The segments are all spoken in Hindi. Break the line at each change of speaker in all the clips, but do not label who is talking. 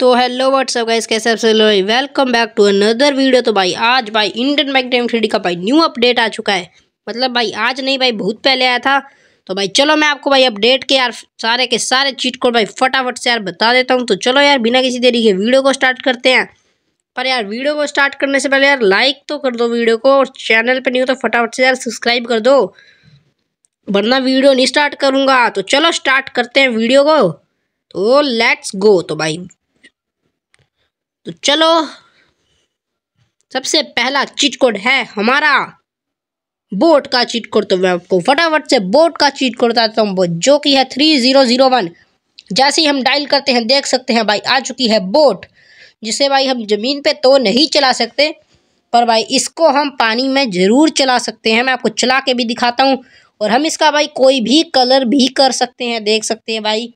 तो हेलो व्हाट्सअप गाइस कैसे आप सब लोग welcome back to another video तो भाई आज भाई इंडियन बैंक टाइम थ्री का भाई न्यू अपडेट आ चुका है मतलब भाई आज नहीं भाई बहुत पहले आया था तो भाई चलो मैं आपको भाई अपडेट के यार सारे के सारे चीट को भाई फटाफट से यार बता देता हूँ तो चलो यार बिना किसी देरी के वीडियो को स्टार्ट करते हैं पर यार वीडियो को स्टार्ट करने से पहले यार लाइक तो कर दो वीडियो को और चैनल पर नहीं हो तो फटाफट से यार सब्सक्राइब कर दो वरना वीडियो नहीं स्टार्ट करूँगा तो चलो स्टार्ट करते हैं वीडियो को तो लेट्स गो तो भाई तो चलो सबसे पहला चीट कोड है हमारा बोट का चीट कोड तो मैं आपको फटाफट से बोट का चीट कोड बताता हूँ जो कि है थ्री जीरो जीरो वन जैसे ही हम डायल करते हैं देख सकते हैं भाई आ चुकी है बोट जिसे भाई हम ज़मीन पे तो नहीं चला सकते पर भाई इसको हम पानी में ज़रूर चला सकते हैं मैं आपको चला के भी दिखाता हूँ और हम इसका भाई कोई भी कलर भी कर सकते हैं देख सकते हैं भाई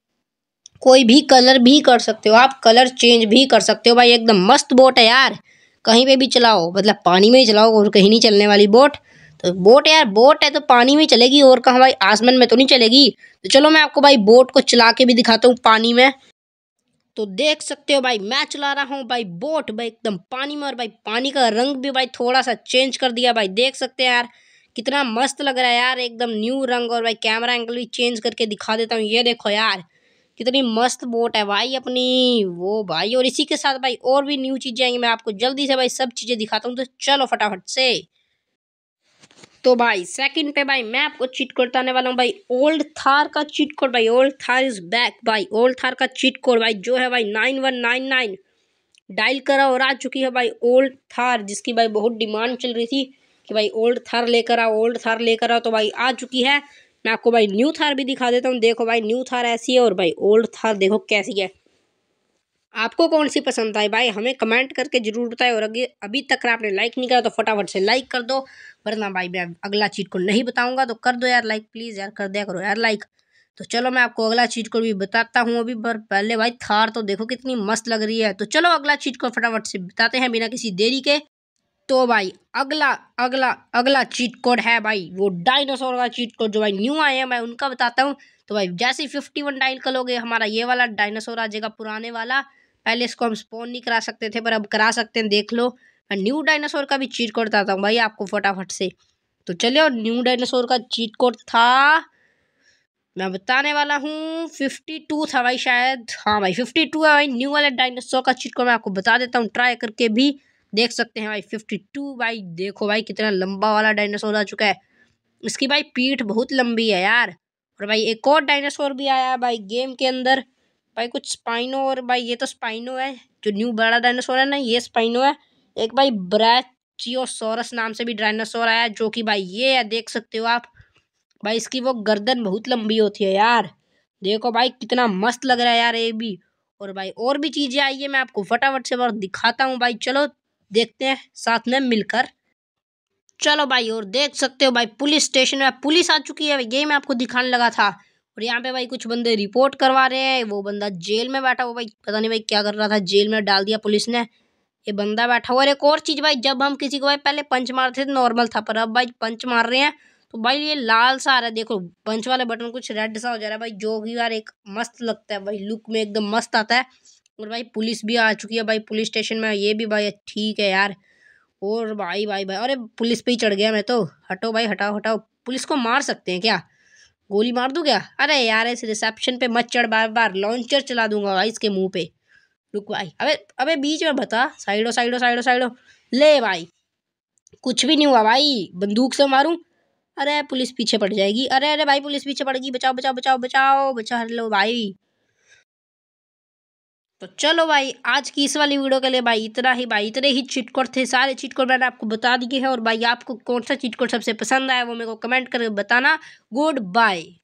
कोई भी कलर भी कर सकते हो आप कलर चेंज भी कर सकते हो भाई एकदम मस्त बोट है यार कहीं पे भी चलाओ मतलब पानी में ही चलाओ और कहीं नहीं चलने वाली बोट तो बोट यार बोट है तो पानी में चलेगी और कहाँ भाई आसमान में तो नहीं चलेगी तो चलो मैं आपको भाई बोट को चला के भी दिखाता हूँ पानी में तो देख सकते हो भाई मैं चला रहा हूँ भाई बोट भाई एकदम पानी में और भाई पानी का रंग भी भाई थोड़ा सा चेंज कर दिया भाई देख सकते हैं यार कितना मस्त लग रहा है यार एकदम न्यू रंग और भाई कैमरा एंगल भी चेंज करके दिखा देता हूँ ये देखो यार कितनी मस्त बोट है भाई अपनी वो भाई और इसी के साथ भाई और भी न्यू चीज़ें आएंगी मैं आपको जल्दी से भाई सब चीज़ें दिखाता हूँ तो चलो फटाफट से तो भाई सेकंड पे भाई मैं आपको चीट कोड बताने वाला हूँ भाई ओल्ड थार का चीट कोड भाई ओल्ड थार इज बैक भाई ओल्ड थार का चीट कोड भाई जो है भाई nine one nine nine dial करा और आ चुकी है भाई ओल्ड थार जिसकी भाई बहुत डिमांड चल रही थी कि भाई ओल्ड थार लेकर आओ ओल्ड थार लेकर आओ तो भाई आ चुकी है मैं आपको भाई न्यू थार भी दिखा देता हूँ देखो भाई न्यू थार ऐसी है और भाई ओल्ड थार देखो कैसी है आपको कौन सी पसंद आई भाई हमें कमेंट करके जरूर बताएं और अगे अभी तक आपने लाइक नहीं करा तो फटाफट से लाइक कर दो वरना भाई मैं अगला चीट को नहीं बताऊंगा तो कर दो यार लाइक प्लीज़ यार कर दिया करो यार लाइक तो चलो मैं आपको अगला चीट को भी बताता हूँ अभी पर पहले भाई थार तो देखो कितनी मस्त लग रही है तो चलो अगला चीट को फटाफट से बताते हैं बिना किसी देरी के तो भाई अगला अगला अगला चीट कोड है भाई वो डायनासोर का चीट कोड जो भाई न्यू आए हैं मैं उनका बताता हूँ तो भाई जैसे फिफ्टी वन डायल करोगे हमारा ये वाला डायनासोर आ जाएगा पुराने वाला पहले इसको हम स्पोन नहीं करा सकते थे पर अब करा सकते हैं देख लो मैं न्यू डायनासोर का भी चीट कोड बताता हूँ भाई आपको फटाफट से तो चलिए न्यू डायनासोर का चीट कोड था मैं बताने वाला हूँ फिफ्टी टू था भाई शायद हाँ भाई फिफ्टी टू है भाई न्यू वाला डायनासोर का चीट कोड मैं आपको बता देता हूँ ट्राई करके भी देख सकते हैं भाई फिफ्टी टू भाई देखो भाई कितना लंबा वाला डायनासोर आ चुका है इसकी भाई पीठ बहुत लंबी है यार और भाई एक और डायनासोर भी आया है भाई गेम के अंदर भाई कुछ स्पाइनो और भाई ये तो स्पाइनो है जो न्यू बड़ा डायनासोर है ना ये स्पाइनो है एक भाई ब्रैचियोसोरस नाम से भी डायनासोर आया जो कि भाई ये है देख सकते हो आप भाई इसकी वो गर्दन बहुत लंबी होती है यार देखो भाई कितना मस्त लग रहा है यार ये भी और भाई और भी चीज़ें आई है मैं आपको फटाफट से और दिखाता हूँ भाई चलो देखते हैं साथ में मिलकर चलो भाई और देख सकते हो भाई पुलिस स्टेशन में पुलिस आ चुकी है यही मैं आपको दिखाने लगा था और यहाँ पे भाई कुछ बंदे रिपोर्ट करवा रहे हैं वो बंदा जेल में बैठा हुआ भाई पता नहीं भाई क्या कर रहा था जेल में डाल दिया पुलिस ने ये बंदा बैठा हुआ और एक और चीज़ भाई जब हम किसी को भाई पहले पंच मारते थे नॉर्मल था पर अब भाई पंच मार रहे हैं तो भाई ये लाल सा आ रहा है देखो पंच वाले बटन कुछ रेड सा हो जा रहा है भाई जो कि यार एक मस्त लगता है भाई लुक में एकदम मस्त आता है और भाई पुलिस भी आ चुकी है भाई पुलिस स्टेशन में ये भी भाई ठीक है यार और भाई भाई भाई अरे पुलिस पे ही चढ़ गया मैं तो हटो भाई हटाओ हटाओ पुलिस को मार सकते हैं क्या गोली मार दूँ क्या अरे यार ऐसे रिसेप्शन पे मत चढ़ बार बार लॉन्चर चला दूंगा भाई इसके मुंह पे रुक भाई अबे अबे बीच में बता साइडो साइडो साइडो साइडो ले भाई कुछ भी नहीं हुआ भाई बंदूक से मारूँ अरे पुलिस पीछे पड़ जाएगी अरे अरे भाई पुलिस पीछे पड़ गई बचाओ बचाओ बचाओ बचाओ बचा लो भाई तो चलो भाई आज की इस वाली वीडियो के लिए भाई इतना ही भाई इतने ही चिटकोट थे सारे चिटकोट मैंने आपको बता दिए हैं और भाई आपको कौन सा चिटकोट सबसे पसंद आया वो मेरे को कमेंट करके बताना गुड बाय